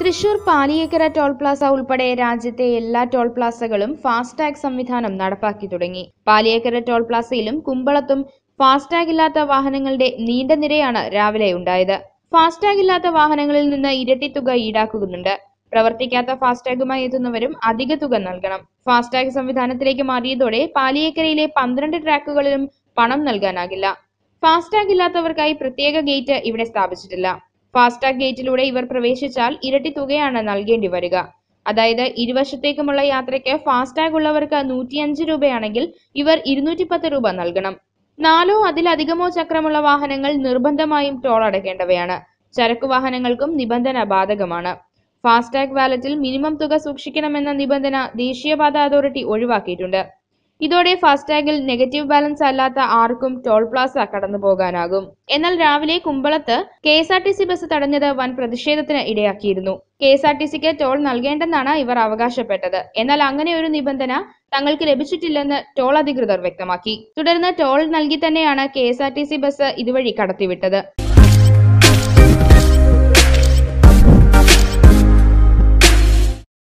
Thrissur Paliyekkara toll Plaza ഉൾപ്പെടെ രാജ്യത്തെ എല്ലാ ടോൾ പ്ലാസകളും ഫാസ്ടാഗ് സംവിധാനം നടപ്പാക്കി തുടങ്ങി പാലിയേക്കര ടോൾ പ്ലാസയിലും കുമ്പളത്തും ഫാസ്ടാഗ് ഇല്ലാത്ത വാഹനങ്ങളുടെ നീണ്ട നിരയാണ് രാവിലെ ഉണ്ടായത് ഫാസ്ടാഗ് ഇല്ലാത്ത വാഹനങ്ങളിൽ നിന്ന് ഇരട്ടി തുക ഈടാക്കുന്നുണ്ട് പ്രവർത്തിക്കാത്ത ഫാസ്ടാഗുമായി എത്തുന്നവരും അധിക തുക നൽകണം ഫാസ്ടാഗ് സംവിധാനത്തിലേക്ക് മാറിയതോടെ പാലിയേക്കരയിലെ പന്ത്രണ്ട് ട്രാക്കുകളിലും പണം നൽകാനാകില്ല ഫാസ്ടാഗ് ഇല്ലാത്തവർക്കായി പ്രത്യേക ഗേറ്റ് ഇവിടെ സ്ഥാപിച്ചിട്ടില്ല ഫാസ്ടാഗ് ഗേറ്റിലൂടെ ഇവർ പ്രവേശിച്ചാൽ ഇരട്ടി തുകയാണ് നൽകേണ്ടി വരിക അതായത് ഇരുവശത്തേക്കുമുള്ള യാത്രയ്ക്ക് ഫാസ്ടാഗ് ഉള്ളവർക്ക് നൂറ്റിയഞ്ച് രൂപയാണെങ്കിൽ ഇവർ ഇരുന്നൂറ്റി രൂപ നൽകണം നാലോ അതിലധികമോ ചക്രമുള്ള വാഹനങ്ങൾ നിർബന്ധമായും ടോൾ അടയ്ക്കേണ്ടവയാണ് ചരക്കു വാഹനങ്ങൾക്കും നിബന്ധന ബാധകമാണ് ഫാസ്ടാഗ് വാലറ്റിൽ മിനിമം തുക സൂക്ഷിക്കണമെന്ന നിബന്ധന ദേശീയപാത അതോറിറ്റി ഒഴിവാക്കിയിട്ടുണ്ട് ഇതോടെ ഫാസ്ടാഗിൽ നെഗറ്റീവ് ബാലൻസ് അല്ലാത്ത ആർക്കും ടോൾ പ്ലാസ കടന്നു പോകാനാകും എന്നാൽ രാവിലെ കുമ്പളത്ത് K S R T C bus തടഞ്ഞത് വൻ പ്രതിഷേധത്തിന് ഇടയാക്കിയിരുന്നു കെ എസ് ആർ ടി സിക്ക് ടോൾ നൽകേണ്ടെന്നാണ് ഇവർ അവകാശപ്പെട്ടത് എന്നാൽ അങ്ങനെ ഒരു നിബന്ധന തങ്ങൾക്ക് ലഭിച്ചിട്ടില്ലെന്ന് ടോൾ അധികൃതർ വ്യക്തമാക്കി തുടർന്ന് ടോൾ നൽകി തന്നെയാണ് K S R T C bus ഇതുവഴി കടത്തിവിട്ടത്